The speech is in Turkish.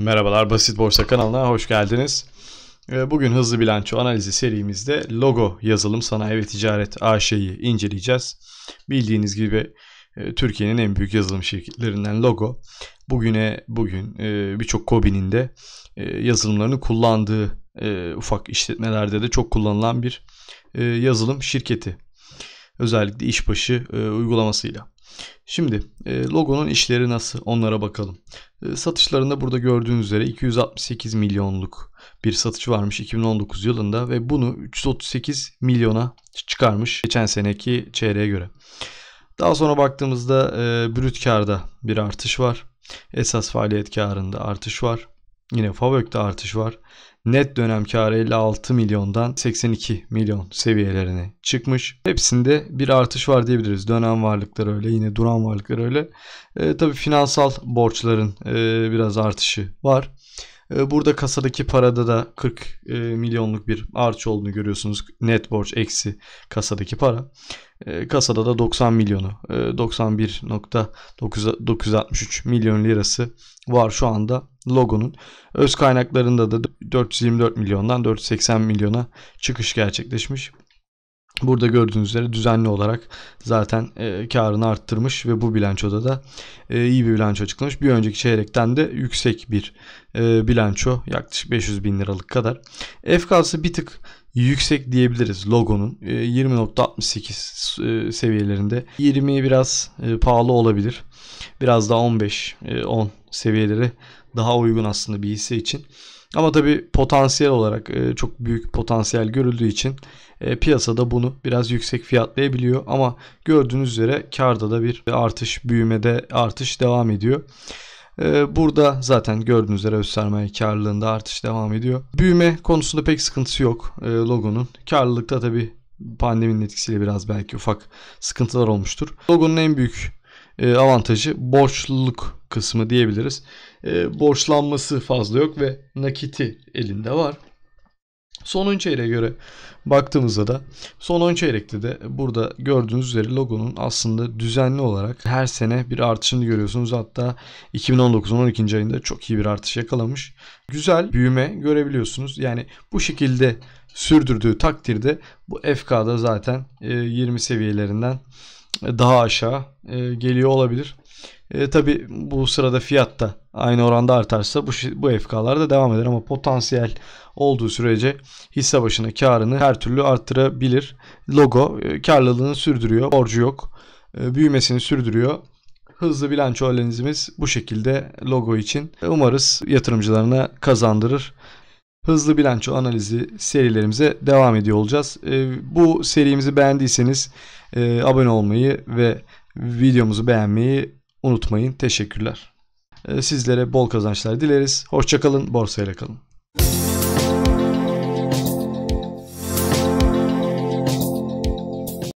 Merhabalar Basit Borsa kanalına hoş geldiniz. Ee, bugün hızlı bilanço analizi serimizde logo yazılım sanayi ve ticaret AŞ'yi inceleyeceğiz. Bildiğiniz gibi e, Türkiye'nin en büyük yazılım şirketlerinden logo. Bugüne bugün e, birçok KOBİ'nin de e, yazılımlarını kullandığı ufak işletmelerde de çok kullanılan bir yazılım şirketi. Özellikle işbaşı uygulamasıyla. Şimdi e, logonun işleri nasıl onlara bakalım. E, satışlarında burada gördüğünüz üzere 268 milyonluk bir satış varmış 2019 yılında ve bunu 338 milyona çıkarmış geçen seneki çeyreğe göre. Daha sonra baktığımızda e, brüt karda bir artış var. Esas faaliyet karında artış var. Yine FAVÖK'te artış var net dönem karı 56 milyondan 82 milyon seviyelerine çıkmış. Hepsinde bir artış var diyebiliriz. Dönem varlıkları öyle yine duran varlıklar öyle. E, tabii finansal borçların e, biraz artışı var. Ee, burada kasadaki parada da 40 e, milyonluk bir arç olduğunu görüyorsunuz. Net borç eksi kasadaki para. Ee, kasada da 90 milyonu 91.963 e, milyon lirası var şu anda logonun. Öz kaynaklarında da 424 milyondan 480 milyona çıkış gerçekleşmiş. Burada gördüğünüz üzere düzenli olarak zaten e, karını arttırmış ve bu bilançoda da e, iyi bir bilanço açıklamış. Bir önceki çeyrekten de yüksek bir e, bilanço yaklaşık 500 bin liralık kadar. FK'sı bir tık yüksek diyebiliriz logonun. 20.68 e, e, seviyelerinde. 20 biraz e, pahalı olabilir. Biraz daha 15 10 seviyeleri daha uygun aslında bir hisse için. Ama tabi potansiyel olarak e, çok büyük potansiyel görüldüğü için e, piyasada bunu biraz yüksek fiyatlayabiliyor. Ama gördüğünüz üzere karda da bir artış, büyümede artış devam ediyor. E, burada zaten gördüğünüz üzere öz sermaye karlılığında artış devam ediyor. Büyüme konusunda pek sıkıntısı yok logonun. Karlılıkta tabi pandeminin etkisiyle biraz belki ufak sıkıntılar olmuştur. Logonun en büyük avantajı borçluluk kısmı diyebiliriz. E, borçlanması fazla yok ve nakiti elinde var. Son 10 çeyreğe göre baktığımızda da son 10 çeyrekte de burada gördüğünüz üzere logonun aslında düzenli olarak her sene bir artışını görüyorsunuz. Hatta 2019'un 12. ayında çok iyi bir artış yakalamış. Güzel büyüme görebiliyorsunuz. Yani bu şekilde sürdürdüğü takdirde bu FK'da zaten 20 e, seviyelerinden daha aşağı e, geliyor olabilir. E, tabii bu sırada fiyat da aynı oranda artarsa bu, bu FK'lar da devam eder ama potansiyel olduğu sürece hisse başına karını her türlü arttırabilir. Logo e, karlılığını sürdürüyor, borcu yok, e, büyümesini sürdürüyor. Hızlı bilanço analizimiz bu şekilde logo için. E, umarız yatırımcılarına kazandırır hızlı bilanço analizi serilerimize devam ediyor olacağız. E, bu serimizi beğendiyseniz e, abone olmayı ve videomuzu beğenmeyi unutmayın. Teşekkürler. Ee, sizlere bol kazançlar dileriz. Hoşçakalın. Borsayla kalın.